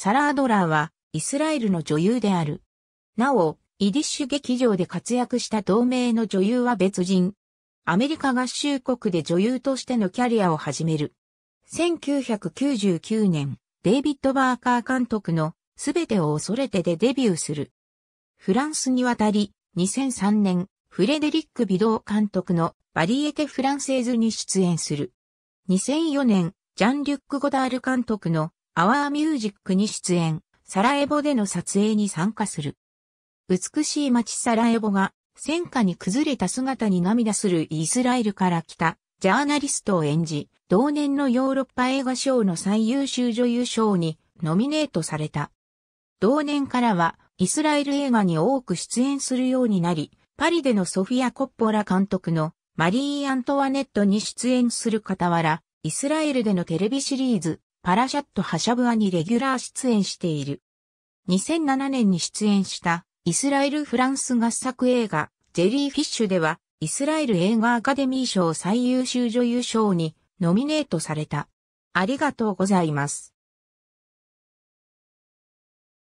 サラードラーは、イスラエルの女優である。なお、イディッシュ劇場で活躍した同盟の女優は別人。アメリカ合衆国で女優としてのキャリアを始める。1999年、デイビッド・バーカー監督のすべてを恐れてでデビューする。フランスに渡り、2003年、フレデリック・ビドー監督のバリエテ・フランセーズに出演する。2004年、ジャン・リュック・ゴダール監督のアワーミュージックに出演、サラエボでの撮影に参加する。美しい街サラエボが戦火に崩れた姿に涙するイスラエルから来たジャーナリストを演じ、同年のヨーロッパ映画賞の最優秀女優賞にノミネートされた。同年からはイスラエル映画に多く出演するようになり、パリでのソフィア・コッポラ監督のマリー・アントワネットに出演する傍ら、イスラエルでのテレビシリーズ、パラシャット・ハシャブアにレギュラー出演している。2007年に出演したイスラエル・フランス合作映画ジェリーフィッシュではイスラエル映画アカデミー賞最優秀女優賞にノミネートされた。ありがとうございます。